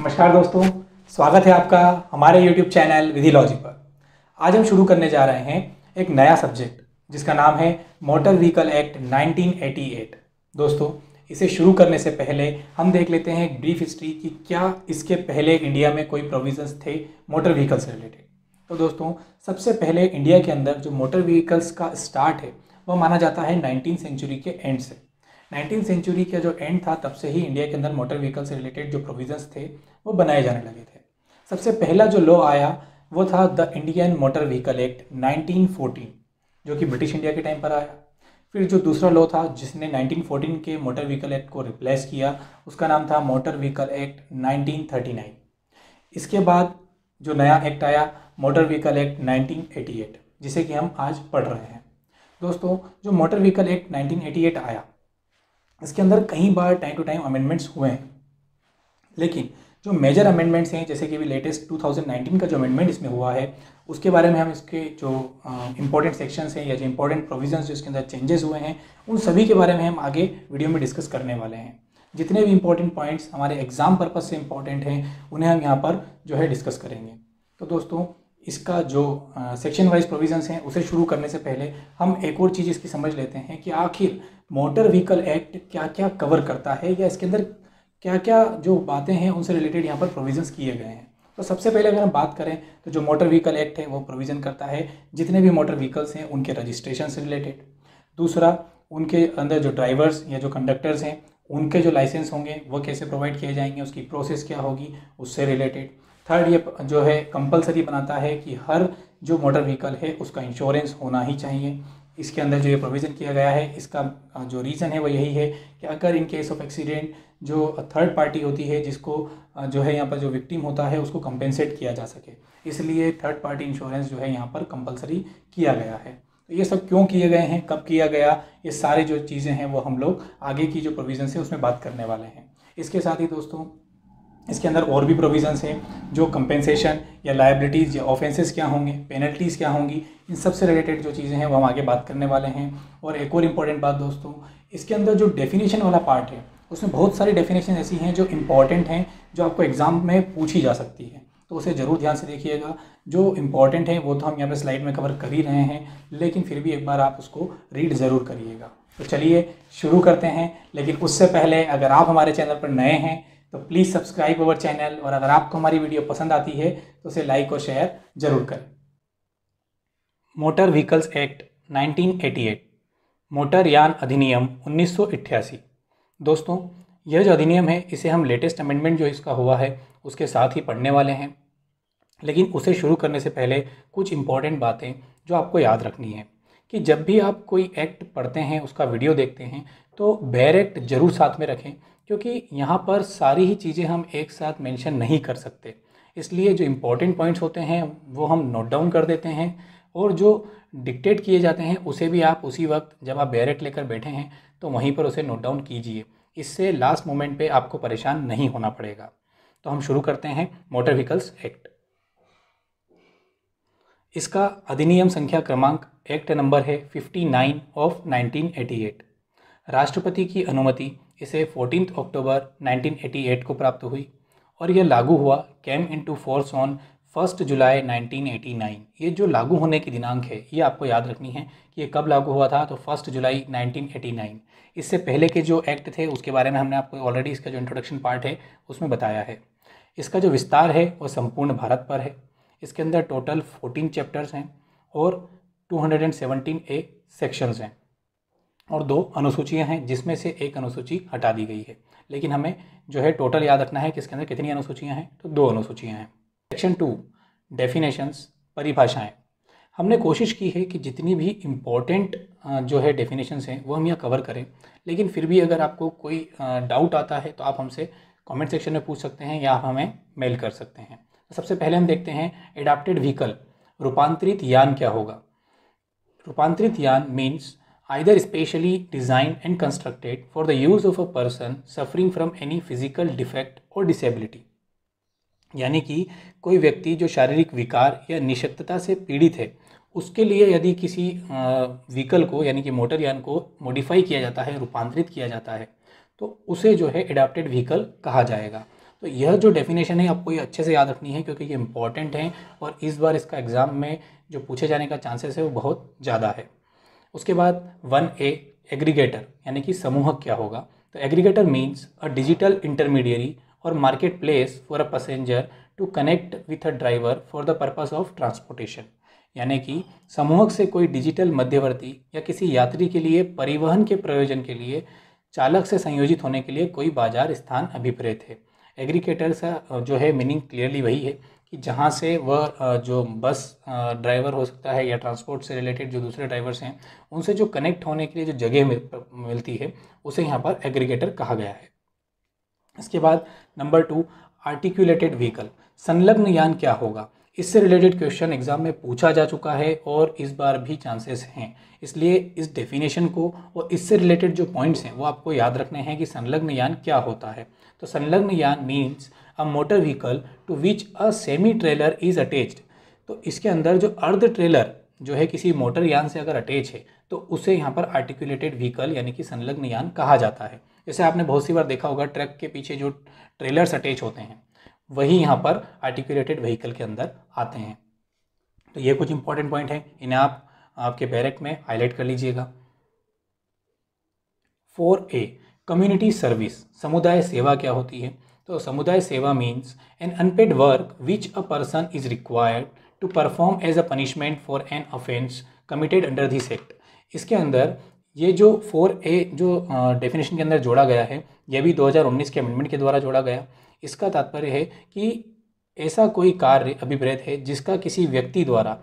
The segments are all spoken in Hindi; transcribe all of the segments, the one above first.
नमस्कार दोस्तों स्वागत है आपका हमारे YouTube चैनल विधि लॉजिक पर आज हम शुरू करने जा रहे हैं एक नया सब्जेक्ट जिसका नाम है मोटर व्हीकल एक्ट 1988 दोस्तों इसे शुरू करने से पहले हम देख लेते हैं एक ब्रीफ हिस्ट्री कि क्या इसके पहले इंडिया में कोई प्रोविजंस थे मोटर व्हीकल से रिलेटेड तो दोस्तों सबसे पहले इंडिया के अंदर जो मोटर व्हीकल्स का स्टार्ट है वह माना जाता है नाइनटीन सेंचुरी के एंड से नाइनटीन सेंचुरी का जो एंड था तब से ही इंडिया के अंदर मोटर व्हीकल से रिलेटेड जो प्रोविजंस थे वो बनाए जाने लगे थे सबसे पहला जो लॉ आया वो था the Indian motor vehicle act 1914 जो कि ब्रिटिश इंडिया के टाइम पर आया फिर जो दूसरा लॉ था जिसने 1914 के मोटर व्हीकल एक्ट को रिप्लेस किया उसका नाम था मोटर व्हीकल एक्ट 1939 इसके बाद जो नया एक्ट आया मोटर व्हीकल एक्ट 1988 जिसे कि हम आज पढ़ रहे हैं दोस्तों जो मोटर व्हीकल एक्ट 1988 आया इसके अंदर कई बार टाइम टू टाइम अमेंडमेंट्स हुए हैं लेकिन जो मेजर अमेंडमेंट्स हैं जैसे कि अभी लेटेस्ट 2019 का जो अमेंडमेंट इसमें हुआ है उसके बारे में हम इसके जो इंपॉर्टेंट सेक्शंस हैं या जो इंपॉर्टेंट प्रोविजंस जो इसके अंदर चेंजेस हुए हैं उन सभी के बारे में हम आगे वीडियो में डिस्कस करने वाले हैं जितने भी इंपॉर्टेंट पॉइंट्स हमारे एग्जाम पर्पज से इंपॉर्टेंट हैं उन्हें हम यहाँ पर जो है डिस्कस करेंगे तो दोस्तों इसका जो सेक्शन वाइज प्रोविजंस हैं उसे शुरू करने से पहले हम एक और चीज़ इसकी समझ लेते हैं कि आखिर मोटर व्हीकल एक्ट क्या क्या कवर करता है या इसके अंदर क्या क्या जो बातें हैं उनसे रिलेटेड यहाँ पर प्रोविजंस किए गए हैं तो सबसे पहले अगर हम बात करें तो जो मोटर व्हीकल एक्ट है वो प्रोविज़न करता है जितने भी मोटर व्हीकल्स हैं उनके रजिस्ट्रेशन से रिलेटेड दूसरा उनके अंदर जो ड्राइवर्स या जो कंडक्टर्स हैं उनके जो लाइसेंस होंगे वो कैसे प्रोवाइड किए जाएंगे उसकी प्रोसेस क्या होगी उससे रिलेटेड थर्ड ये जो है कंपलसरी बनाता है कि हर जो मोटर व्हीकल है उसका इंश्योरेंस होना ही चाहिए इसके अंदर जो ये प्रोविज़न किया गया है इसका जो रीज़न है वो यही है कि अगर इन केस ऑफ एक्सीडेंट जो थर्ड पार्टी होती है जिसको जो है यहाँ पर जो विक्टिम होता है उसको कंपेंसेट किया जा सके इसलिए थर्ड पार्टी इंश्योरेंस जो है यहाँ पर कंपलसरी किया गया है तो ये सब क्यों किए गए हैं कब किया गया ये सारे जो चीज़ें हैं वो हम लोग आगे की जो प्रोविज़न है उसमें बात करने वाले हैं इसके साथ ही दोस्तों इसके अंदर और भी प्रोविज़न्स हैं जो कंपेंसेशन या लाइबिलिटीज़ या ऑफेंसेस क्या होंगे पेनल्टीज़ क्या होंगी इन सब से रिलेटेड जो चीज़ें हैं वो हम आगे बात करने वाले हैं और एक और इम्पॉर्टेंट बात दोस्तों इसके अंदर जो डेफिनेशन वाला पार्ट है उसमें बहुत सारी डेफिनेशन ऐसी हैं जो इम्पॉर्टेंट हैं जो आपको एग्ज़ाम में पूछी जा सकती है तो उसे ज़रूर ध्यान से देखिएगा जो इम्पॉर्टेंट है वो तो हम यहाँ पर स्लाइड में कवर कर ही रहे हैं लेकिन फिर भी एक बार आप उसको रीड ज़रूर करिएगा तो चलिए शुरू करते हैं लेकिन उससे पहले अगर आप हमारे चैनल पर नए हैं तो प्लीज़ सब्सक्राइब अवर चैनल और अगर आपको हमारी वीडियो पसंद आती है तो उसे लाइक और शेयर जरूर करें मोटर व्हीकल्स एक्ट 1988 मोटर यान अधिनियम उन्नीस दोस्तों यह जो अधिनियम है इसे हम लेटेस्ट अमेंडमेंट जो इसका हुआ है उसके साथ ही पढ़ने वाले हैं लेकिन उसे शुरू करने से पहले कुछ इंपॉर्टेंट बातें जो आपको याद रखनी है कि जब भी आप कोई एक्ट पढ़ते हैं उसका वीडियो देखते हैं तो बैर एक्ट ज़रूर साथ में रखें क्योंकि यहाँ पर सारी ही चीज़ें हम एक साथ मेंशन नहीं कर सकते इसलिए जो इम्पोर्टेंट पॉइंट्स होते हैं वो हम नोट डाउन कर देते हैं और जो डिक्टेट किए जाते हैं उसे भी आप उसी वक्त जब आप बैरेट लेकर बैठे हैं तो वहीं पर उसे नोट डाउन कीजिए इससे लास्ट मोमेंट पे आपको परेशान नहीं होना पड़ेगा तो हम शुरू करते हैं मोटर व्हीकल्स एक्ट इसका अधिनियम संख्या क्रमांक एक्ट नंबर है 59 ऑफ 1988 राष्ट्रपति की अनुमति इसे 14 अक्टूबर 1988 को प्राप्त हुई और यह लागू हुआ came into force on first July 1989 ये जो लागू होने की दिनांक है ये आपको याद रखनी है कि ये कब लागू हुआ था तो फर्स्ट जुलाई 1989 इससे पहले के जो एक्ट थे उसके बारे में हमने आपको ऑलरेडी इसका जो इंट्रोडक्शन पार्ट है उसमें बताया है इसका जो विस्तार है वो संपूर्ण भारत पर है इसके अंदर टोटल फोर्टीन चैप्टर्स हैं और two hundred and seventeen A sections हैं और दो अनुसूचियाँ हैं जिसमें से एक अनुसूची हटा दी गई है लेकिन हमें जो है टोटल याद रखना है कि इसके अंदर कितनी अनुसूचियाँ हैं तो दो अनुसूचियाँ हैं सेक्शन टू डेफिनेशंस परिभाषाएँ हमने कोशिश की है कि जितनी भी इम्पॉर्टेंट जो है डेफिनेशंस हैं वो हम यहाँ कवर करें लेकिन फिर भी अगर आपको कोई डाउट आता है तो आप हमसे कमेंट सेक्शन में पूछ सकते हैं या आप हमें मेल कर सकते हैं सबसे पहले हम देखते हैं एडाप्टेड व्हीकल रूपांतरित यान क्या होगा रूपांतरित यान means either specially designed and constructed for the use of a person suffering from any physical defect or disability यानी कि कोई व्यक्ति जो शारीरिक विकार या निशक्तता से पीड़ित है उसके लिए यदि किसी व्हीकल को यानी कि मोटर यान को मॉडिफाई किया जाता है रूपांतरित किया जाता है तो उसे जो है एडाप्टेड व्हीकल कहा जाएगा तो यह जो डेफिनेशन है आपको ये अच्छे से याद रखनी है क्योंकि ये इंपॉर्टेंट है और इस बार इसका एग्ज़ाम में जो पूछे जाने का चांसेस है वो बहुत ज़्यादा है उसके बाद वन ए एग्रीगेटर यानी कि समूह क्या होगा तो aggregator means a digital intermediary or marketplace for a passenger to connect with a driver for the purpose of transportation यानी कि समूहक से कोई डिजिटल मध्यवर्ती या किसी यात्री के लिए परिवहन के प्रयोजन के लिए चालक से संयोजित होने के लिए कोई बाजार स्थान अभिप्रेत है एग्रीकेटर सा जो है मीनिंग क्लियरली वही है कि जहाँ से वह जो बस ड्राइवर हो सकता है या ट्रांसपोर्ट से रिलेटेड जो दूसरे ड्राइवर्स हैं उनसे जो कनेक्ट होने के लिए जो जगह मिलती है उसे यहाँ पर एग्रीगेटर कहा गया है इसके बाद नंबर टू आर्टिकुलेटेड व्हीकल संलग्न यान क्या होगा इससे रिलेटेड क्वेश्चन एग्जाम में पूछा जा चुका है और इस बार भी चांसेस हैं इसलिए इस डेफिनेशन को और इससे रिलेटेड जो पॉइंट्स हैं वो आपको याद रखने हैं कि संलग्न यान क्या होता है तो संलग्न यान means a motor vehicle to which a semi trailer is attached तो इसके अंदर जो अर्ध ट्रेलर जो है किसी मोटर यान से अगर अटैच है तो उसे यहाँ पर आर्टिकुलेटेड व्हीकल यानी कि संलग्न यान कहा जाता है जैसे आपने बहुत सी बार देखा होगा ट्रक के पीछे जो ट्रेलर्स अटैच होते हैं वही यहाँ पर आर्टिकुलेटेड व्हीकल के अंदर आते हैं तो ये कुछ इंपॉर्टेंट पॉइंट हैं इन्हें आप आपके बैरक में हाईलाइट कर लीजिएगा फोर ए कम्युनिटी सर्विस समुदाय सेवा क्या होती है तो समुदाय सेवा means an unpaid work which a person is required to perform as a punishment for an offence committed under this act इसके अंदर ये जो फोर ए जो डेफिनेशन के अंदर जोड़ा गया है यह भी 2019 के अमेंडमेंट के द्वारा जोड़ा गया इसका तात्पर्य है कि ऐसा कोई कार्य अभिप्रेत है जिसका किसी व्यक्ति द्वारा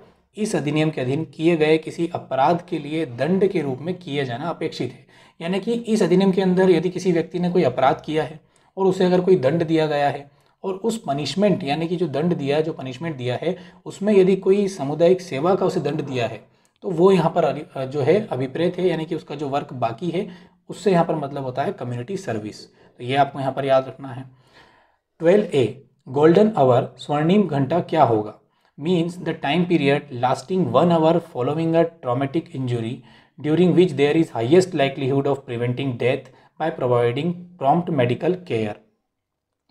इस अधिनियम के अधीन किए गए किसी अपराध के लिए दंड के रूप में किया जाना अपेक्षित है यानी कि इस अधिनियम के अंदर यदि किसी व्यक्ति ने कोई अपराध किया है और उसे अगर कोई दंड दिया गया है और उस पनिशमेंट यानी कि जो दंड दिया है जो पनिशमेंट दिया है उसमें यदि कोई सामुदायिक सेवा का उसे दंड दिया है तो वो यहाँ पर जो है अभिप्रेत है यानी कि उसका जो वर्क बाकी है उससे यहाँ पर मतलब होता है कम्युनिटी सर्विस तो ये आपको यहाँ पर याद रखना है ट्वेल्व ए गोल्डन आवर स्वर्णिम घंटा क्या होगा means the time period lasting one hour following a traumatic injury during which there is highest likelihood of preventing death by providing prompt medical care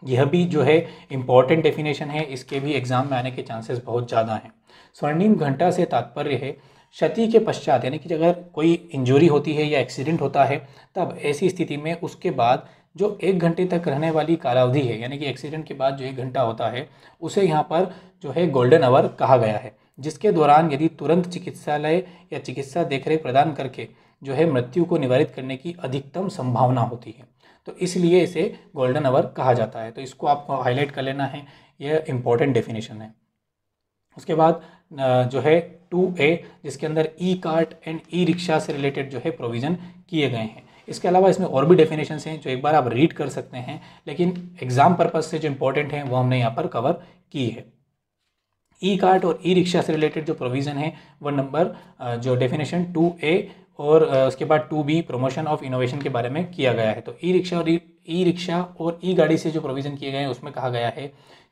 यह भी जो है इम्पॉर्टेंट डेफिनेशन है इसके भी एग्ज़ाम में आने के चांसेस बहुत ज़्यादा हैं स्वर्णिम घंटा से तात्पर्य है क्षति के पश्चात यानी कि अगर कोई इंजरी होती है या एक्सीडेंट होता है तब ऐसी स्थिति में उसके बाद जो एक घंटे तक रहने वाली कालावधि है यानी कि एक्सीडेंट के बाद जो एक घंटा होता है उसे यहाँ पर जो है गोल्डन आवर कहा गया है जिसके दौरान यदि तुरंत चिकित्सालय या चिकित्सा देखरेख प्रदान करके जो है मृत्यु को निवारित करने की अधिकतम संभावना होती है तो इसलिए इसे गोल्डन आवर कहा जाता है तो इसको आपको हाईलाइट कर लेना है यह इम्पोर्टेंट डेफिनेशन है उसके बाद जो है टू ए जिसके अंदर E cart and E rickshaw से रिलेटेड जो है प्रोविज़न किए गए हैं इसके अलावा इसमें और भी डेफिनेशन हैं जो एक बार आप रीड कर सकते हैं लेकिन एग्ज़ाम पर्पज़ से जो इम्पोर्टेंट हैं वो हमने यहाँ पर कवर की है ई कार्ट और ई रिक्शा से रिलेटेड जो प्रोविज़न है वो नंबर जो डेफिनेशन टू ए और उसके बाद two B promotion of innovation के बारे में किया गया है तो ई रिक्शा और ई e-, रिक्शा और ई गाड़ी से जो प्रोविज़न किए गए हैं उसमें कहा गया है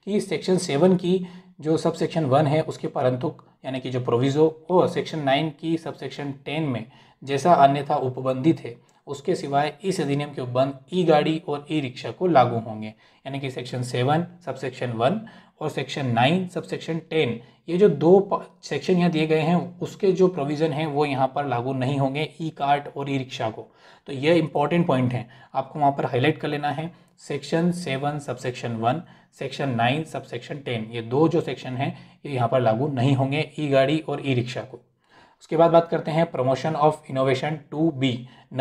कि सेक्शन सेवन की जो सब सेक्शन वन है उसके परंतुक यानी कि जो प्रोविज़ो और सेक्शन नाइन की सब सेक्शन टेन में जैसा अन्यथा उपबंधित है उसके सिवाय इस अधिनियम के उपबंध ई गाड़ी और ई रिक्शा को लागू होंगे यानी कि section seven subsection one और section nine subsection ten ये जो दो सेक्शन यहाँ दिए गए हैं उसके जो प्रोविज़न हैं वो यहाँ पर लागू नहीं होंगे ई कार्ट और ई रिक्शा को तो ये इंपॉर्टेंट पॉइंट है आपको वहाँ पर हाईलाइट कर लेना है section seven subsection one section nine subsection ten ये दो जो सेक्शन हैं ये यहाँ पर लागू नहीं होंगे ई गाड़ी और ई रिक्शा को उसके बाद बात करते हैं promotion of innovation two B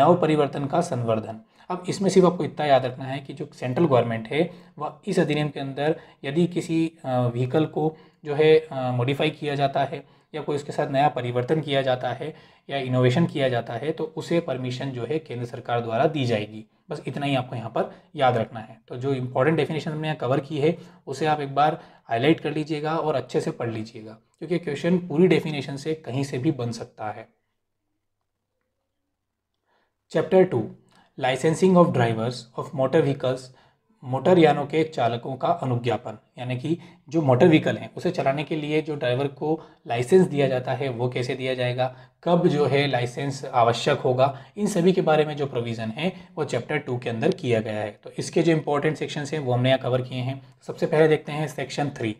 नव परिवर्तन का संवर्धन अब इसमें सिर्फ आपको इतना याद रखना है कि जो सेंट्रल गवर्नमेंट है वह इस अधिनियम के अंदर यदि किसी व्हीकल को जो है मॉडिफाई किया जाता है या कोई उसके साथ नया परिवर्तन किया जाता है या इनोवेशन किया जाता है तो उसे परमिशन जो है केंद्र सरकार द्वारा दी जाएगी बस इतना ही आपको यहाँ पर याद रखना है तो जो इम्पोर्टेंट डेफिनेशन हमने यहाँ कवर की है उसे आप एक बार हाईलाइट कर लीजिएगा और अच्छे से पढ़ लीजिएगा क्योंकि क्वेश्चन पूरी डेफिनेशन से कहीं से भी बन सकता है chapter two licensing of drivers of motor vehicles motor यानों के चालकों का अनुज्ञापन यानी कि जो मोटर व्हीकल हैं उसे चलाने के लिए जो ड्राइवर को लाइसेंस दिया जाता है वो कैसे दिया जाएगा कब जो है लाइसेंस आवश्यक होगा इन सभी के बारे में जो प्रोविज़न है वो चैप्टर टू के अंदर किया गया है तो इसके जो इंपॉर्टेंट सेक्शंस हैं वो हमने यहाँ कवर किए हैं सबसे पहले देखते हैं section three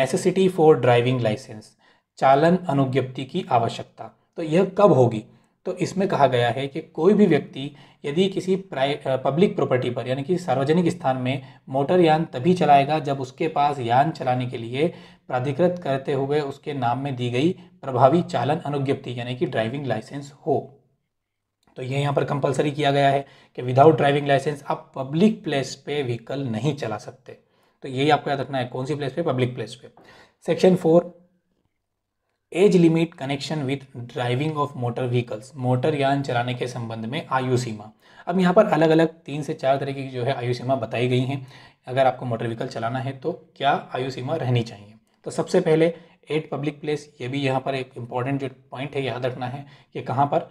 necessity for driving licence चालन अनुज्ञप्ति की आवश्यकता तो यह कब होगी तो इसमें कहा गया है कि कोई भी व्यक्ति यदि किसी प्राइ पब्लिक प्रॉपर्टी पर यानी कि सार्वजनिक स्थान में मोटर यान तभी चलाएगा जब उसके पास यान चलाने के लिए प्राधिकृत करते हुए उसके नाम में दी गई प्रभावी चालन अनुज्ञप्ति यानी कि ड्राइविंग लाइसेंस हो तो ये यहाँ पर कंपलसरी किया गया है कि विदाउट ड्राइविंग लाइसेंस आप पब्लिक प्लेस पे व्हीकल नहीं चला सकते तो यही आपको याद रखना है कौन सी प्लेस पे पब्लिक प्लेस पे section four age limit connection with driving of motor vehicles motor यान चलाने के संबंध में आयु सीमा अब यहाँ पर अलग अलग तीन से चार तरीके की जो है आयु सीमा बताई गई हैं अगर आपको मोटर व्हीकल चलाना है तो क्या आयु सीमा रहनी चाहिए तो सबसे पहले एट पब्लिक प्लेस ये भी यहाँ पर एक इम्पॉर्टेंट जो पॉइंट है याद रखना है कि कहाँ पर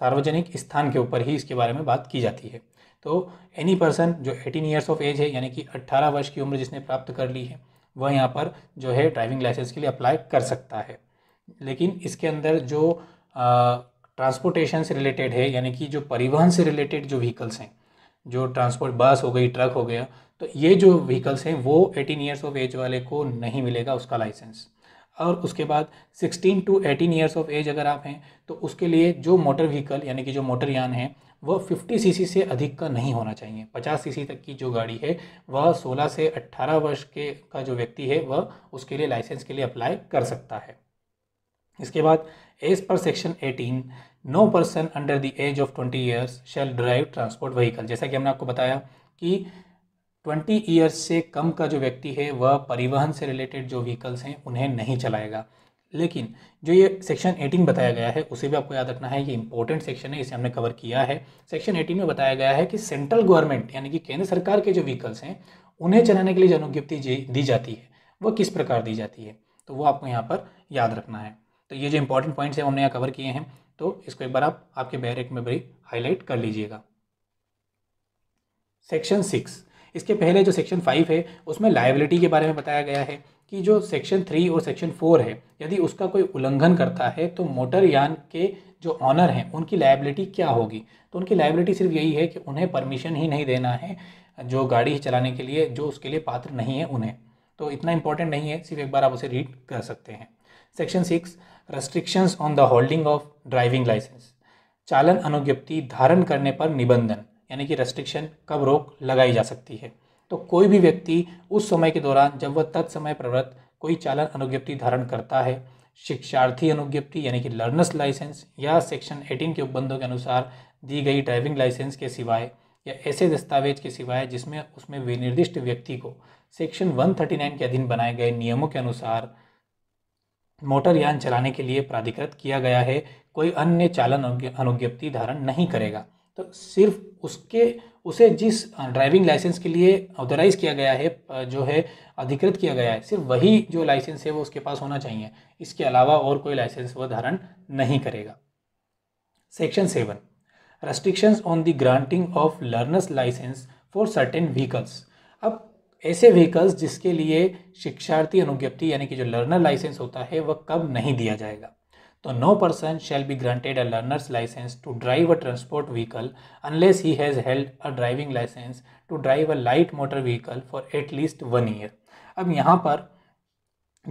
सार्वजनिक स्थान के ऊपर ही इसके बारे में बात की जाती है तो एनी पर्सन जो एटीन ईयर्स ऑफ एज है यानी कि अट्ठारह वर्ष की उम्र जिसने प्राप्त कर ली है वह यहाँ पर जो है ड्राइविंग लाइसेंस के लिए अप्लाई कर सकता है लेकिन इसके अंदर जो ट्रांसपोर्टेशन से रिलेटेड है यानी कि जो परिवहन से रिलेटेड जो व्हीकल्स हैं जो ट्रांसपोर्ट बस हो गई ट्रक हो गया तो ये जो व्हीकल्स हैं वो 18 ईयर्स ऑफ एज वाले को नहीं मिलेगा उसका लाइसेंस और उसके बाद 16 टू 18 ईयर्स ऑफ एज अगर आप हैं तो उसके लिए जो मोटर व्हीकल यानी कि जो मोटर यान है वह फिफ्टी सी सी से अधिक का नहीं होना चाहिए पचास सी सी तक की जो गाड़ी है वह सोलह से अट्ठारह वर्ष के का जो व्यक्ति है वह उसके लिए लाइसेंस के लिए अप्लाई कर सकता है इसके बाद एज पर section 18 no person under the age of 20 years shall drive transport vehicle जैसा कि हमने आपको बताया कि 20 ईयर्स से कम का जो व्यक्ति है वह परिवहन से रिलेटेड जो व्हीकल्स हैं उन्हें नहीं चलाएगा लेकिन जो ये सेक्शन 18 बताया गया है उसे भी आपको याद रखना है ये इंपॉर्टेंट सेक्शन है इसे हमने कवर किया है सेक्शन 18 में बताया गया है कि सेंट्रल गवर्नमेंट यानी कि केंद्र सरकार के जो व्हीकल्स हैं उन्हें चलाने के लिए जनोज्ञप्ति दी जाती है वह किस प्रकार दी जाती है तो वो आपको यहाँ पर याद रखना है तो ये जो इंपॉर्टेंट पॉइंट्स हैं हमने यहाँ कवर किए हैं तो इसको एक बार आप आपके एक में भी हाईलाइट कर लीजिएगा सेक्शन सिक्स इसके पहले जो सेक्शन फाइव है उसमें लाइबिलिटी के बारे में बताया गया है कि जो सेक्शन थ्री और सेक्शन फोर है यदि उसका कोई उल्लंघन करता है तो मोटर यान के जो ऑनर हैं उनकी लाइबिलिटी क्या होगी तो उनकी लाइबिलिटी सिर्फ यही है कि उन्हें परमिशन ही नहीं देना है जो गाड़ी चलाने के लिए जो उसके लिए पात्र नहीं है उन्हें तो इतना इंपॉर्टेंट नहीं है सिर्फ एक बार आप उसे रीड कर सकते हैं section six restrictions on the holding of driving licence चालन अनुज्ञप्ति धारण करने पर निबंधन यानी कि रेस्ट्रिक्शन कब रोक लगाई जा सकती है तो कोई भी व्यक्ति उस समय के दौरान जब वह तत्समय प्रवृत्त कोई चालन अनुज्ञप्ति धारण करता है शिक्षार्थी अनुज्ञप्ति यानी कि लर्नर्स लाइसेंस या सेक्शन 18 के उपबंधों के अनुसार दी गई ड्राइविंग लाइसेंस के सिवाय या ऐसे दस्तावेज के सिवाय जिसमें उसमें विनिर्दिष्ट व्यक्ति को सेक्शन 139 के अधीन बनाए गए नियमों के अनुसार मोटर यान चलाने के लिए प्राधिकृत किया गया है कोई अन्य चालन अनुज्ञप्ति धारण नहीं करेगा तो सिर्फ उसके उसे जिस ड्राइविंग लाइसेंस के लिए ऑथोराइज़ किया गया है जो है अधिकृत किया गया है सिर्फ वही जो लाइसेंस है वो उसके पास होना चाहिए इसके अलावा और कोई लाइसेंस वह धारण नहीं करेगा section seven restrictions on the granting of learner's licence for certain vehicles अब ऐसे व्हीकल्स जिसके लिए शिक्षार्थी अनुज्ञप्ति यानी कि जो लर्नर लाइसेंस होता है वह कब नहीं दिया जाएगा तो no person shall be granted a learner's licence to drive a transport vehicle unless he has held a driving licence to drive a light motor vehicle for at least one year अब यहाँ पर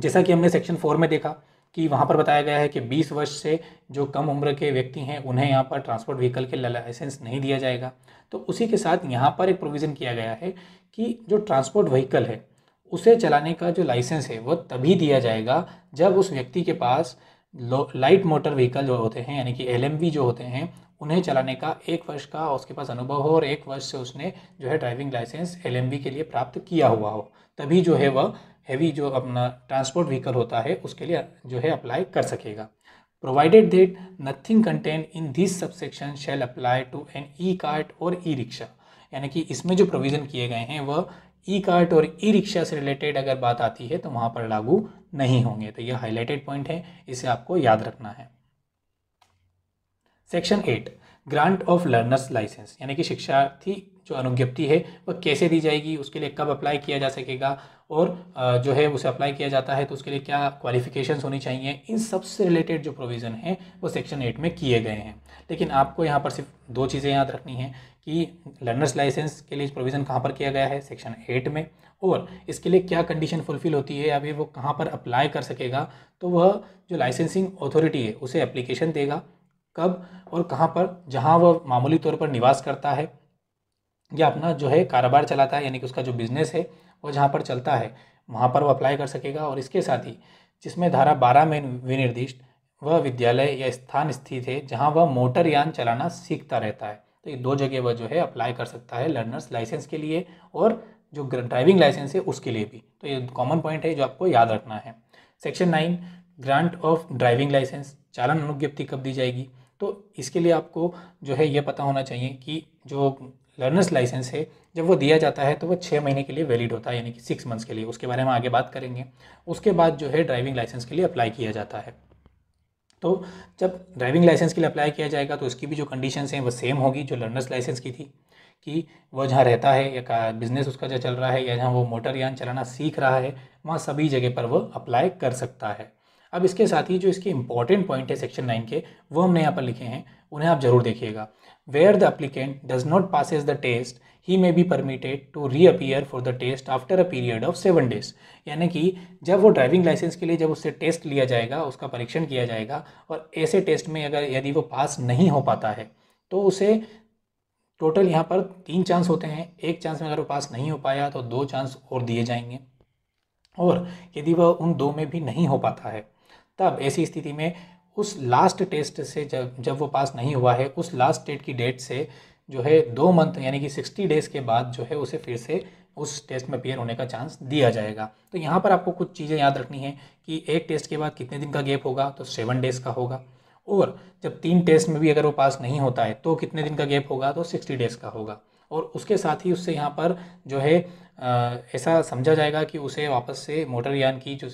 जैसा कि हमने सेक्शन फोर में देखा कि वहाँ पर बताया गया है कि 20 वर्ष से जो कम उम्र के व्यक्ति हैं उन्हें यहाँ पर ट्रांसपोर्ट व्हीकल के लाइसेंस नहीं दिया जाएगा तो उसी के साथ यहाँ पर एक प्रोविज़न किया गया है कि जो ट्रांसपोर्ट व्हीकल है उसे चलाने का जो लाइसेंस है वह तभी दिया जाएगा जब उस व्यक्ति के पास लाइट मोटर व्हीकल जो होते हैं यानी कि एल जो होते हैं उन्हें चलाने का एक वर्ष का उसके पास अनुभव हो और एक वर्ष से उसने जो है ड्राइविंग लाइसेंस एल के लिए प्राप्त किया हुआ हो तभी जो है वह हैवी जो अपना ट्रांसपोर्ट व्हीकल होता है उसके लिए जो है अप्लाई कर सकेगा provided that nothing contained in this subsection shall apply to an e-cart or e-rickshaw यानी कि इसमें जो प्रोविज़न किए गए हैं वह ई कार्ट और ई रिक्शा से रिलेटेड अगर बात आती है तो वहाँ पर लागू नहीं होंगे तो यह हाईलाइटेड पॉइंट है इसे आपको याद रखना है section eight grant of learner's licence यानी कि शिक्षार्थी जो अनुज्ञप्ति है वह कैसे दी जाएगी उसके लिए कब अप्लाई किया जा सकेगा और जो है उसे अप्लाई किया जाता है तो उसके लिए क्या क्वालिफिकेशन होनी चाहिए इन सब से रिलेटेड जो प्रोविज़न हैं वो सेक्शन एट में किए गए हैं लेकिन आपको यहाँ पर सिर्फ दो चीज़ें याद रखनी हैं कि लर्नर्स लाइसेंस के लिए प्रोविज़न कहाँ पर किया गया है सेक्शन एट में और इसके लिए क्या कंडीशन फुलफिल होती है अभी वो कहाँ पर अप्लाई कर सकेगा तो वह जो लाइसेंसिंग अथॉरिटी है उसे एप्लीकेशन देगा कब और कहाँ पर जहाँ वह मामूली तौर पर निवास करता है या अपना जो है कारोबार चलाता है यानी कि उसका जो बिजनेस है वो जहाँ पर चलता है वहाँ पर वो अप्लाई कर सकेगा और इसके साथ ही जिसमें धारा बारह में विनिर्दिष्ट वह विद्यालय या स्थान स्थित है जहाँ वह मोटर यान चलाना सीखता रहता है तो ये दो जगह वह जो है अप्लाई कर सकता है लर्नर्स लाइसेंस के लिए और जो ड्राइविंग लाइसेंस है उसके लिए भी तो ये कॉमन पॉइंट है जो आपको याद रखना है section nine grant of driving licence चालन अनुज्ञप्ति कब दी जाएगी तो इसके लिए आपको जो है ये पता होना चाहिए कि जो लर्नर्स लाइसेंस है जब वो दिया जाता है तो वो छः महीने के लिए वैलिड होता है यानी कि सिक्स मंथ्स के लिए उसके बारे में आगे बात करेंगे उसके बाद जो है ड्राइविंग लाइसेंस के लिए अप्लाई किया जाता है तो जब ड्राइविंग लाइसेंस के लिए अप्लाई किया जाएगा तो उसकी भी जो कंडीशंस हैं वो सेम होगी जो लर्नर्स लाइसेंस की थी कि वह जहाँ रहता है या बिज़नेस उसका जहाँ चल रहा है या जहाँ वो मोटर यान चलाना सीख रहा है वहाँ सभी जगह पर वह अप्लाई कर सकता है अब इसके साथ ही जो इसके इंपॉर्टेंट पॉइंट है सेक्शन नाइन के वो हमने यहाँ पर लिखे हैं उन्हें आप ज़रूर देखिएगा where the applicant does not passes the test he may be permitted to reappear for the test after a period of seven days यानी कि जब वो ड्राइविंग लाइसेंस के लिए जब उससे टेस्ट लिया जाएगा उसका परीक्षण किया जाएगा और ऐसे टेस्ट में अगर यदि वो पास नहीं हो पाता है तो उसे टोटल यहाँ पर तीन चांस होते हैं एक चांस में अगर वो पास नहीं हो पाया तो दो चांस और दिए जाएंगे और यदि वह उन दो में भी नहीं हो पाता है तब ऐसी स्थिति में उस लास्ट टेस्ट से जब जब वो पास नहीं हुआ है उस लास्ट डेट की डेट से जो है दो मंथ यानी कि सिक्सटी डेज़ के बाद जो है उसे फिर से उस टेस्ट में अपियर होने का चांस दिया जाएगा तो यहाँ पर आपको कुछ चीज़ें याद रखनी है कि एक टेस्ट के बाद कितने दिन का गैप होगा तो सेवन डेज़ का होगा और जब तीन टेस्ट में भी अगर वो पास नहीं होता है तो कितने दिन का गैप होगा तो सिक्सटी डेज़ का होगा और उसके साथ ही उससे यहाँ पर जो है ऐसा समझा जाएगा कि उसे वापस से मोटर यान की जो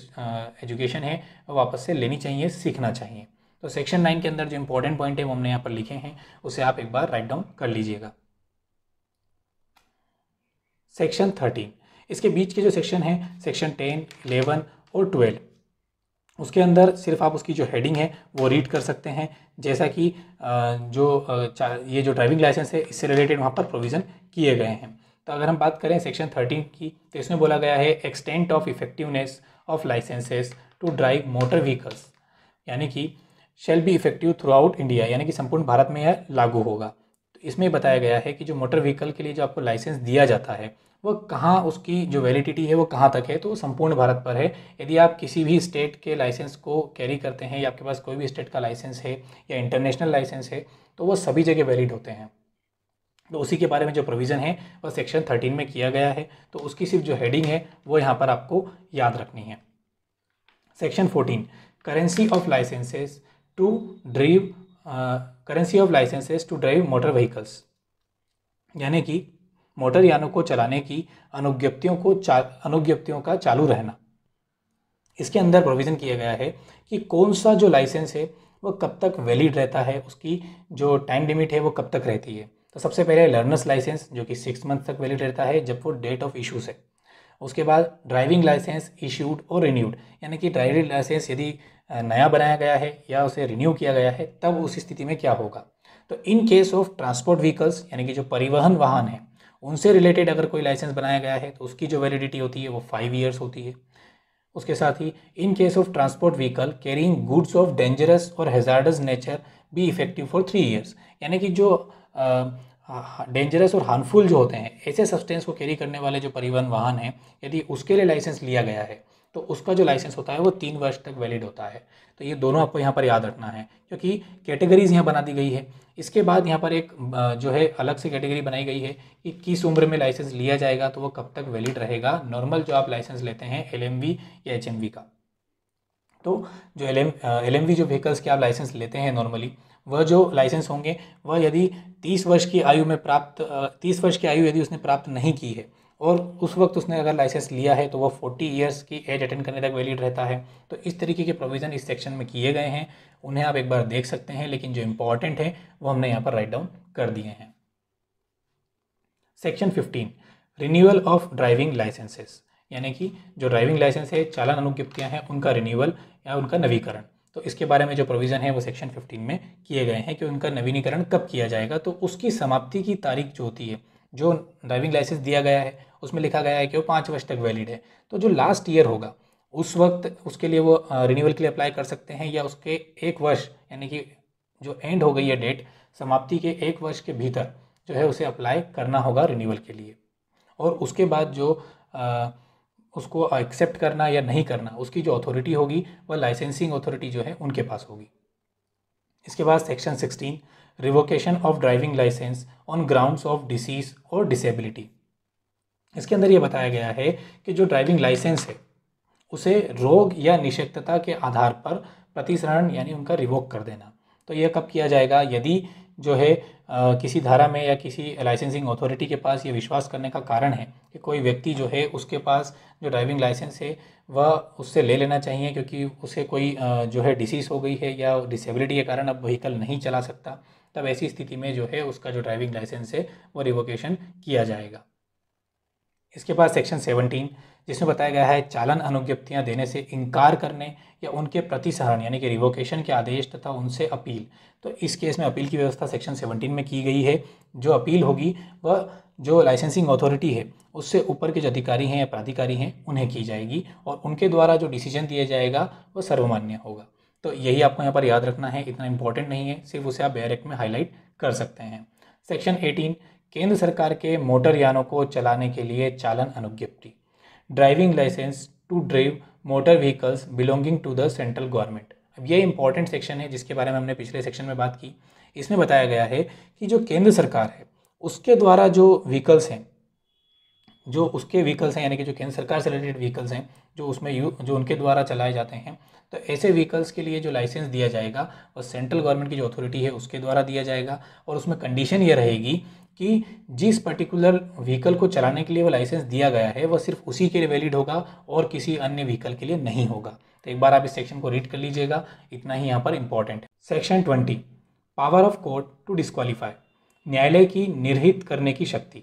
एजुकेशन है वापस से लेनी चाहिए सीखना चाहिए तो सेक्शन नाइन के अंदर जो इम्पोर्टेंट पॉइंट है वो हमने यहाँ पर लिखे हैं उसे आप एक बार राइट डाउन कर लीजिएगा सेक्शन थर्टीन इसके बीच के जो सेक्शन है सेक्शन टेन इलेवन और ट्वेल्व उसके अंदर सिर्फ आप उसकी जो हेडिंग है वो रीड कर सकते हैं जैसा कि जो ये जो ड्राइविंग लाइसेंस है इससे रिलेटेड वहाँ पर प्रोविज़न किए गए हैं तो अगर हम बात करें सेक्शन थर्टीन की तो इसमें बोला गया है extent of effectiveness of licences to drive motor vehicles यानी कि shall be effective throughout India यानी कि संपूर्ण भारत में यह लागू होगा तो इसमें बताया गया है कि जो मोटर व्हीकल के लिए जो आपको लाइसेंस दिया जाता है वह कहाँ उसकी जो वैलिडिटी है वो कहाँ तक है तो वो संपूर्ण भारत पर है यदि आप किसी भी स्टेट के लाइसेंस को कैरी करते हैं या आपके पास कोई भी स्टेट का लाइसेंस है या इंटरनेशनल लाइसेंस है तो वो सभी जगह वैलिड होते हैं तो उसी के बारे में जो प्रोविज़न है वह सेक्शन थर्टीन में किया गया है तो उसकी सिर्फ जो हेडिंग है वो यहाँ पर आपको याद रखनी है section fourteen currency of licences to drive currency of licences to drive motor vehicles यानी कि मोटर यानों को चलाने की अनुज्ञप्तियों को चा अनुज्ञप्तियों का चालू रहना इसके अंदर प्रोविज़न किया गया है कि कौन सा जो लाइसेंस है वह कब तक वैलिड रहता है उसकी जो टाइम लिमिट है वो कब तक रहती है तो सबसे पहले लर्नर्स लाइसेंस जो कि सिक्स मंथ तक वैलिड रहता है जब वो डेट ऑफ इशू से उसके बाद ड्राइविंग लाइसेंस इशूड और रिन्यूड यानी कि ड्राइविंग लाइसेंस यदि नया बनाया गया है या उसे रिन्यू किया गया है तब उस स्थिति में क्या होगा तो in case of transport vehicles यानी कि जो परिवहन वाहन है उनसे रिलेटेड अगर कोई लाइसेंस बनाया गया है तो उसकी जो वैलिडिटी होती है वो फाइव ईयर्स होती है उसके साथ ही in case of transport vehicle carrying goods of dangerous और हेजार्डस नेचर भी इफेक्टिव फॉर थ्री ईयर्स यानी कि जो डेंजरस और हार्मफुल जो होते हैं ऐसे सब्सटेंस को कैरी करने वाले जो परिवहन वाहन हैं यदि उसके लिए लाइसेंस लिया गया है तो उसका जो लाइसेंस होता है वो तीन वर्ष तक वैलिड होता है तो ये दोनों आपको यहाँ पर याद रखना है क्योंकि कैटेगरीज यहाँ बना दी गई है इसके बाद यहाँ पर एक जो है अलग से कैटेगरी बनाई गई है कि किस उम्र में लाइसेंस लिया जाएगा तो वो कब तक वैलिड रहेगा नॉर्मल जो आप लाइसेंस लेते हैं एल या एच का तो जो L M L M V जो व्हीकल्स के आप लाइसेंस लेते हैं नॉर्मली वह जो लाइसेंस होंगे वह यदि तीस वर्ष की आयु में प्राप्त तीस वर्ष की आयु यदि उसने प्राप्त नहीं की है और उस वक्त उसने अगर लाइसेंस लिया है तो वह फोर्टी ईयर्स की एज अटेंड करने तक वैलिड रहता है तो इस तरीके के प्रोविज़न इस सेक्शन में किए गए हैं उन्हें आप एक बार देख सकते हैं लेकिन जो इम्पॉर्टेंट है वो हमने यहाँ पर राइट डाउन कर दिए हैं section fifteen renewal of driving licences यानी कि जो ड्राइविंग लाइसेंस है चालान अनुज्ञप्तियाँ हैं उनका रिन्यूअल या उनका नवीकरण तो इसके बारे में जो प्रोविज़न है वो सेक्शन फिफ्टीन में किए गए हैं कि उनका नवीनीकरण कब किया जाएगा तो उसकी समाप्ति की तारीख जो होती है जो ड्राइविंग लाइसेंस दिया गया है उसमें लिखा गया है कि वो पाँच वर्ष तक वैलिड है तो जो लास्ट ईयर होगा उस वक्त उसके लिए वो रिन्यूअल के लिए अप्लाई कर सकते हैं या उसके एक वर्ष यानी कि जो एंड हो गई है डेट समाप्ति के एक वर्ष के भीतर जो है उसे अप्लाई करना होगा रिन्यूअल के लिए और उसके बाद जो आ, उसको एक्सेप्ट करना या नहीं करना उसकी जो अथॉरिटी होगी वह लाइसेंसिंग अथॉरिटी जो है उनके पास होगी इसके बाद section sixteen revocation of driving licence on grounds of disease और डिसेबिलिटी इसके अंदर यह बताया गया है कि जो ड्राइविंग लाइसेंस है उसे रोग या निषेक्तता के आधार पर प्रतिसरण यानी उनका रिवोक कर देना तो यह कब किया जाएगा यदि जो है किसी धारा में या किसी लाइसेंसिंग अथॉरिटी के पास ये विश्वास करने का कारण है कि कोई व्यक्ति जो है उसके पास जो ड्राइविंग लाइसेंस है वह उससे ले लेना चाहिए क्योंकि उसे कोई जो है डिसीज़ हो गई है या डिसेबिलिटी के कारण अब व्हीकल नहीं चला सकता तब ऐसी स्थिति में जो है उसका जो ड्राइविंग लाइसेंस है वो रिवोकेशन किया जाएगा इसके बाद सेक्शन सेवनटीन जिसमें बताया गया है चालन अनुज्ञप्तियाँ देने से इनकार करने या उनके प्रतिसहरण यानी कि रिवोकेशन के आदेश तथा उनसे अपील तो इस केस में अपील की व्यवस्था सेक्शन सेवनटीन में की गई है जो अपील होगी वह जो लाइसेंसिंग अथॉरिटी है उससे ऊपर के जो अधिकारी हैं या प्राधिकारी हैं उन्हें की जाएगी और उनके द्वारा जो डिसीजन दिया जाएगा वह सर्वमान्य होगा तो यही आपको यहाँ पर याद रखना है इतना इंपॉर्टेंट नहीं है सिर्फ उसे आप डायरेक्ट में हाईलाइट कर सकते हैं सेक्शन एटीन केंद्र सरकार के मोटर यानों को चलाने के लिए चालन अनुज्ञप्ति driving licence to drive motor vehicles belonging to the central government अब ये इंपॉर्टेंट सेक्शन है जिसके बारे में हमने पिछले सेक्शन में बात की इसमें बताया गया है कि जो केंद्र सरकार है उसके द्वारा जो व्हीकल्स हैं जो उसके व्हीकल्स हैं यानी कि जो केंद्र सरकार से रिलेटेड व्हीकल्स हैं जो उसमें यू जो उनके द्वारा चलाए जाते हैं तो ऐसे व्हीकल्स के लिए जो लाइसेंस दिया जाएगा वो सेंट्रल गवर्नमेंट की जो अथॉरिटी है उसके द्वारा दिया जाएगा और उसमें कंडीशन ये रहेगी कि जिस पर्टिकुलर व्हीकल को चलाने के लिए वो लाइसेंस दिया गया है वह सिर्फ उसी के लिए वैलिड होगा और किसी अन्य व्हीकल के लिए नहीं होगा तो एक बार आप इस सेक्शन को रीड कर लीजिएगा इतना ही यहाँ पर इम्पॉर्टेंट है section twenty power of court to disqualify न्यायालय की निर्हित करने की शक्ति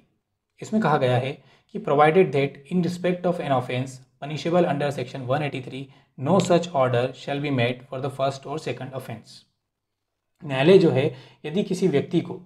इसमें कहा गया है कि provided that in respect of an offence punishable under section 183 no such order shall be made for the first और second ऑफेंस न्यायालय जो है यदि किसी व्यक्ति को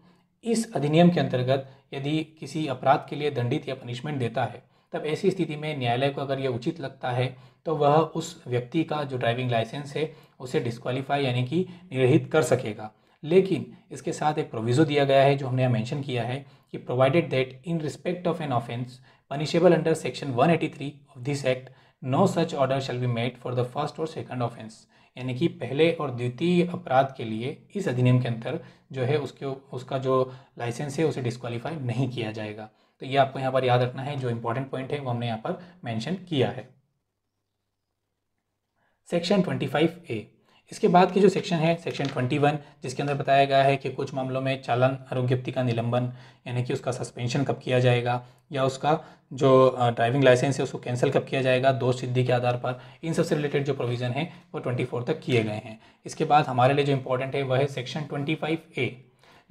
इस अधिनियम के अंतर्गत यदि किसी अपराध के लिए दंडित या पनिशमेंट देता है तब ऐसी स्थिति में न्यायालय को अगर यह उचित लगता है तो वह उस व्यक्ति का जो ड्राइविंग लाइसेंस है उसे डिस्क्वालीफाई यानी कि निरहित कर सकेगा लेकिन इसके साथ एक प्रोविज़ो दिया गया है जो हमने यहाँ मेंशन किया है कि provided that in respect of an offence punishable under section 183 of this act no such order shall be made for the first और सेकंड ऑफेंस यानी कि पहले और द्वितीय अपराध के लिए इस अधिनियम के अंतर जो है उसके उसका जो लाइसेंस है उसे डिस्कालीफाई नहीं किया जाएगा तो ये आपको यहाँ पर याद रखना है जो इम्पोर्टेंट पॉइंट है वो हमने यहाँ पर मैंशन किया है सेक्शन ट्वेंटी फाइव ए इसके बाद की जो सेक्शन है सेक्शन 21 जिसके अंदर बताया गया है कि कुछ मामलों में चालन अनुज्ञप्ति का निलंबन यानी कि उसका सस्पेंशन कब किया जाएगा या उसका जो ड्राइविंग लाइसेंस है उसको कैंसिल कब किया जाएगा दो सिद्धि के आधार पर इन सबसे रिलेटेड जो प्रोविज़न है वो ट्वेंटी फोर तक किए गए हैं इसके बाद हमारे लिए जो इंपॉर्टेंट है वह है section twenty five A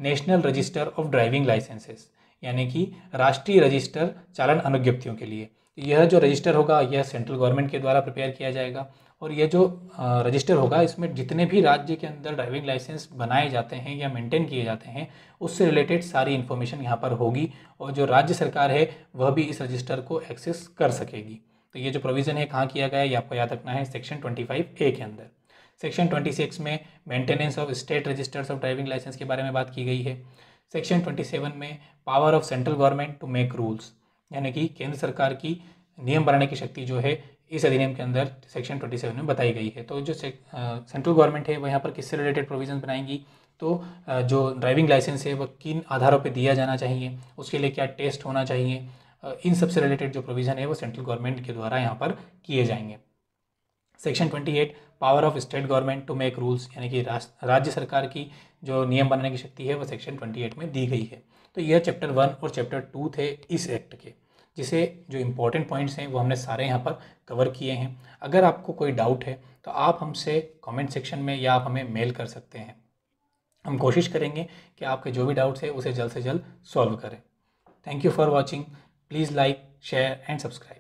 national register of driving licences यानी कि राष्ट्रीय रजिस्टर चालन अनुज्ञप्तियों के लिए यह जो रजिस्टर होगा यह सेंट्रल गवर्नमेंट के द्वारा प्रिपेयर किया जाएगा और ये जो रजिस्टर होगा इसमें जितने भी राज्य के अंदर ड्राइविंग लाइसेंस बनाए जाते हैं या मेंटेन किए जाते हैं उससे रिलेटेड सारी इन्फॉर्मेशन यहाँ पर होगी और जो राज्य सरकार है वह भी इस रजिस्टर को एक्सेस कर सकेगी तो ये जो प्रोविज़न है कहाँ किया गया है ये आपको याद रखना है सेक्शन ट्वेंटी फाइव ए के अंदर सेक्शन ट्वेंटी सिक्स में maintenance of state registers of driving licence के बारे में बात की गई है सेक्शन ट्वेंटी सेवन में power of central government to make rules यानी कि केंद्र सरकार की नियम बनाने की शक्ति जो है इस अधिनियम के अंदर सेक्शन 27 में बताई गई है तो जो सेंट्रल गवर्नमेंट है वह यहाँ पर किससे रिलेटेड प्रोविजन बनाएंगी तो जो ड्राइविंग लाइसेंस है वह किन आधारों पर दिया जाना चाहिए उसके लिए क्या टेस्ट होना चाहिए इन सबसे रिलेटेड जो प्रोविज़न है वो सेंट्रल गवर्नमेंट के द्वारा यहाँ पर किए जाएंगे section twenty eight power of state government to make rules यानी कि राज्य सरकार की जो नियम बनाने की शक्ति है वह सेक्शन ट्वेंटी एट में दी गई है तो यह चैप्टर वन और चैप्टर टू थे इस एक्ट के जिसे जो इम्पोर्टेंट पॉइंट्स हैं वो हमने सारे यहाँ पर कवर किए हैं अगर आपको कोई डाउट है तो आप हमसे कमेंट सेक्शन में या आप हमें मेल कर सकते हैं हम कोशिश करेंगे कि आपके जो भी डाउट्स है उसे जल्द से जल्द सॉल्व करें thank you for watching please like share and subscribe